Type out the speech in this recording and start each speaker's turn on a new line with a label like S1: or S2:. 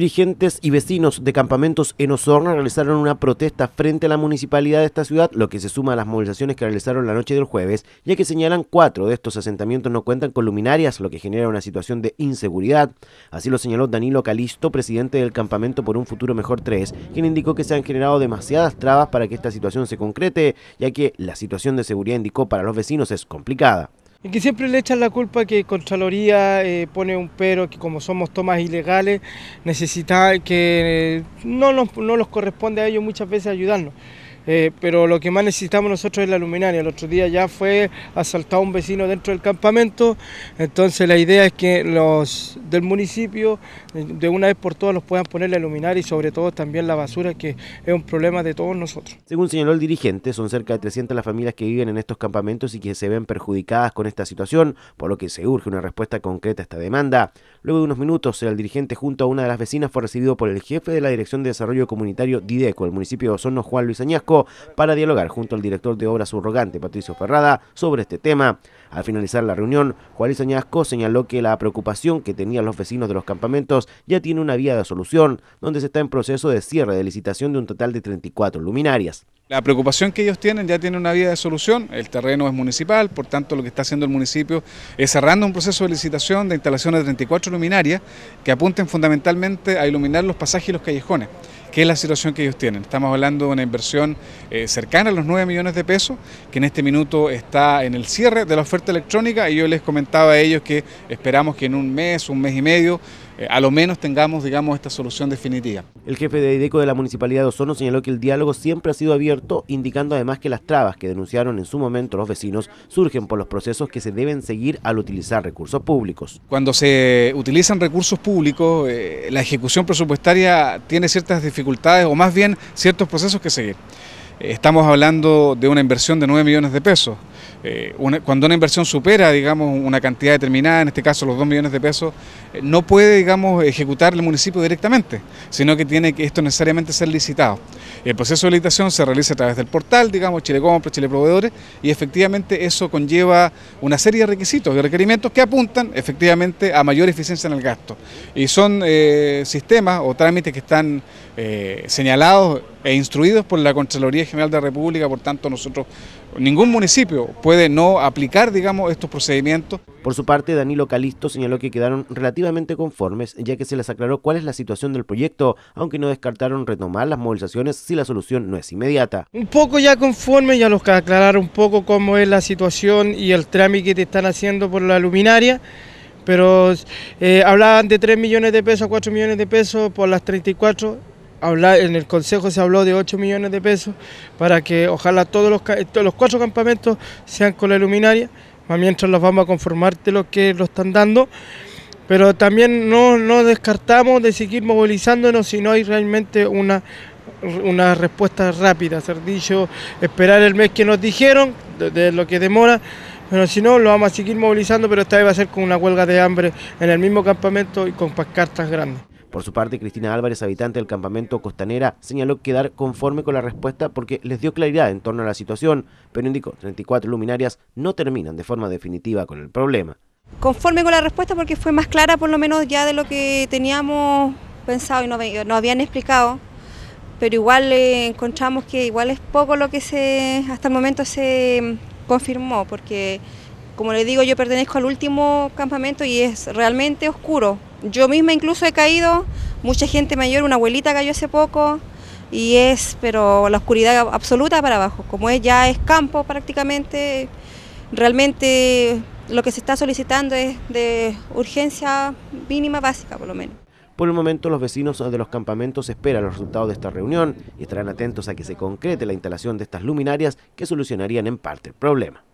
S1: dirigentes y vecinos de campamentos en Osorno realizaron una protesta frente a la municipalidad de esta ciudad, lo que se suma a las movilizaciones que realizaron la noche del jueves, ya que señalan cuatro de estos asentamientos no cuentan con luminarias, lo que genera una situación de inseguridad. Así lo señaló Danilo Calisto, presidente del Campamento por un Futuro Mejor 3, quien indicó que se han generado demasiadas trabas para que esta situación se concrete, ya que la situación de seguridad indicó para los vecinos es complicada.
S2: Y que siempre le echan la culpa que Contraloría eh, pone un pero, que como somos tomas ilegales, necesita que eh, no, nos, corresponde a ellos muchas veces ayudarnos. Eh, pero lo que más necesitamos nosotros es la luminaria. El otro día ya fue asaltado un vecino dentro del campamento, entonces la idea es que los del municipio de una vez por todas los puedan poner la luminaria y sobre todo también la basura, que es un problema de todos nosotros. Según señaló el
S1: dirigente, son cerca de 300 las familias que viven en estos campamentos y que se ven perjudicadas con esta situación, por lo que se urge una respuesta concreta a esta demanda. Luego de unos minutos, el dirigente junto a una de las vecinas fue recibido por el jefe de la Dirección de Desarrollo Comunitario Dideco, del municipio de Osorno, Juan Luis Añasco, para dialogar junto al director de obras subrogante Patricio Ferrada sobre este tema. Al finalizar la reunión, Juárez Añasco señaló que la preocupación que tenían los vecinos de los campamentos ya tiene una vía de solución, donde se está en proceso de cierre de licitación de un total de 34 luminarias.
S3: La preocupación que ellos tienen ya tiene una vía de solución, el terreno es municipal, por tanto lo que está haciendo el municipio es cerrando un proceso de licitación de instalaciones de 34 luminarias que apunten fundamentalmente a iluminar los pasajes y los callejones. Qué es la situación que ellos tienen. Estamos hablando de una inversión eh, cercana a los 9 millones de pesos, que en este minuto está en el cierre de la oferta electrónica y yo les comentaba a ellos que esperamos que en un mes, un mes y medio, eh, a lo menos tengamos, digamos, esta solución definitiva.
S1: El jefe de IDECO de la Municipalidad de Osorno señaló que el diálogo siempre ha sido abierto, indicando además que las trabas que denunciaron en su momento los vecinos surgen por los procesos que se deben seguir al utilizar recursos públicos.
S3: Cuando se utilizan recursos públicos, eh, la ejecución presupuestaria tiene ciertas dificultades o más bien ciertos procesos que seguir. Eh, estamos hablando de una inversión de 9 millones de pesos. Eh, cuando una inversión supera, digamos, una cantidad determinada, en este caso los 2 millones de pesos, eh, no puede, digamos, ejecutar el municipio directamente, sino que tiene que esto necesariamente ser licitado. El proceso de licitación se realiza a través del portal, digamos, Chile Compra, Chile Proveedores, y efectivamente eso conlleva una serie de requisitos y requerimientos que apuntan efectivamente a mayor eficiencia en el gasto. Y son eh, sistemas o trámites que están señalados e instruidos por la Contraloría General de la República,
S1: por tanto nosotros, ningún municipio puede no aplicar, digamos, estos procedimientos. Por su parte, Danilo Calisto señaló que quedaron relativamente conformes, ya que se les aclaró cuál es la situación del proyecto, aunque no descartaron retomar las movilizaciones si la solución no es inmediata.
S2: Un poco ya conforme, ya nos aclararon un poco cómo es la situación y el trámite que están haciendo por la luminaria pero eh, hablaban de 3 millones de pesos 4 millones de pesos por las 34 en el Consejo se habló de 8 millones de pesos para que ojalá todos los, los cuatro campamentos sean con la luminaria, mientras los vamos a conformar de lo que lo están dando. Pero también no, no descartamos de seguir movilizándonos si no hay realmente una, una respuesta rápida. Ser esperar el mes que nos dijeron, de, lo que demora, pero si no, lo vamos a seguir movilizando, pero esta vez va a ser con una huelga de hambre en el mismo campamento y con pascartas grandes.
S1: Por su parte, Cristina Álvarez, habitante del campamento Costanera, señaló quedar conforme con la respuesta porque les dio claridad en torno a la situación, pero indicó 34 luminarias no terminan de forma definitiva con el problema.
S4: Conforme con la respuesta porque fue más clara por lo menos ya de lo que teníamos pensado y nos, habían explicado, pero igual eh, encontramos que igual es poco lo que se hasta el momento se confirmó porque como les digo yo pertenezco al último campamento y es realmente oscuro. Yo misma incluso he caído, mucha gente mayor, una abuelita cayó hace poco y es, pero la oscuridad absoluta para abajo, como es, ya es campo prácticamente, realmente lo que se está solicitando es de urgencia mínima básica por lo menos.
S1: Por el momento, los vecinos de los campamentos esperan los resultados de esta reunión y estarán atentos a que se concrete la instalación de estas luminarias que solucionarían en parte el problema.